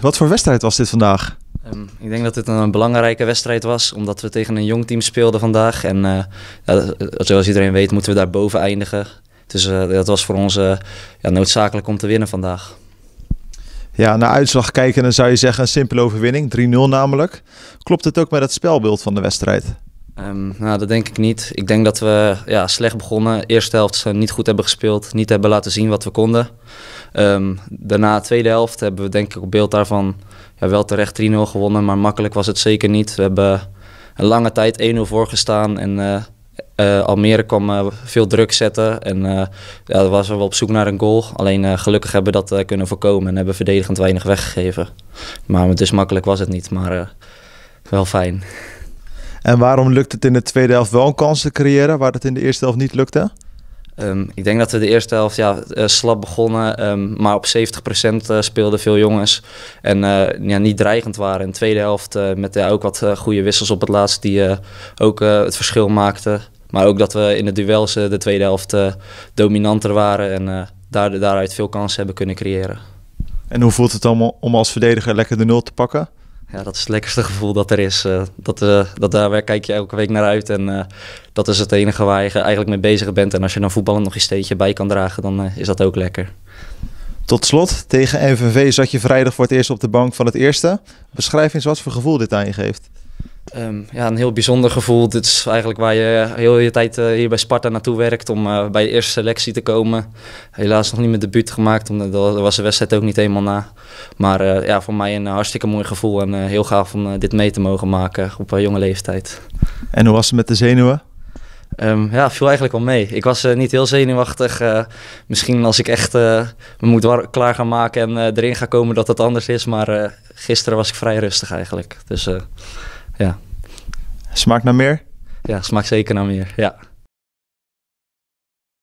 Wat voor wedstrijd was dit vandaag? Ehm, ik denk dat dit een belangrijke wedstrijd was, omdat we tegen een jong team speelden vandaag. En eh, eh, zoals iedereen weet moeten we daar boven eindigen. Dus eh, dat was voor ons ja, noodzakelijk om te winnen vandaag. Ja, naar uitslag kijken dan zou je zeggen een simpele overwinning, 3-0 namelijk. Klopt het ook met het spelbeeld van de wedstrijd? Ehm, nou, dat denk ik niet. Ik denk dat we ja, slecht begonnen. Eerste helft niet goed hebben gespeeld, niet hebben laten zien wat we konden. Ehm, daarna, tweede helft, hebben we denk ik op beeld daarvan ja, wel terecht 3-0 gewonnen, maar makkelijk was het zeker niet. We hebben een lange tijd 1-0 voorgestaan en eh, eh, Almere kwam eh, veel druk zetten en ja, was we wel op zoek naar een goal. Alleen gelukkig hebben we dat kunnen voorkomen en hebben verdedigend weinig weggegeven. Maar dus makkelijk was het niet, maar wel fijn. En waarom lukt het in de tweede helft wel een kans te creëren waar het in de eerste helft niet lukte? Ehm, ik denk dat we de eerste helft ja, eh, slap begonnen, ehm, maar op 70% uh, eh, speelden veel jongens. En eh, ja, niet dreigend waren. In de tweede helft met ook wat goede wissels op het laatst die ook het verschil maakten. Maar ook dat we in de duels de tweede helft dominanter waren en daar, daaruit veel kansen hebben kunnen creëren. En hoe voelt het dan om als verdediger lekker de nul te pakken? ja, dat is het lekkerste gevoel dat er is. Eh, dat, eh, dat, daar kijk je elke week naar uit. En eh, dat is het enige waar je eigenlijk mee bezig bent. En als je dan voetballend nog een steentje bij kan dragen, dan is dat ook lekker. Tot slot, tegen MVV zat je vrijdag voor het eerst op de bank van het eerste. Beschrijf eens wat voor gevoel dit aan je geeft. Ehm, ja, een heel bijzonder gevoel. Dit is eigenlijk waar je heel je tijd eh, hier bij Sparta naartoe werkt om eh, bij de eerste selectie te komen. Helaas nog niet de debuut gemaakt, omdat daar was de wedstrijd ook niet helemaal na. Maar eh, ja, voor mij een hartstikke mooi gevoel en heel gaaf om dit mee te mogen maken op jonge leeftijd. En hoe was het met de zenuwen? Um, ja, viel eigenlijk wel mee. Ik was niet heel zenuwachtig. misschien als ik echt me moet klaar gaan maken en erin ga komen dat het anders is. Maar gisteren was ik vrij rustig eigenlijk. Dus ja. Smaakt naar meer? Ja, smaakt zeker naar meer, ja.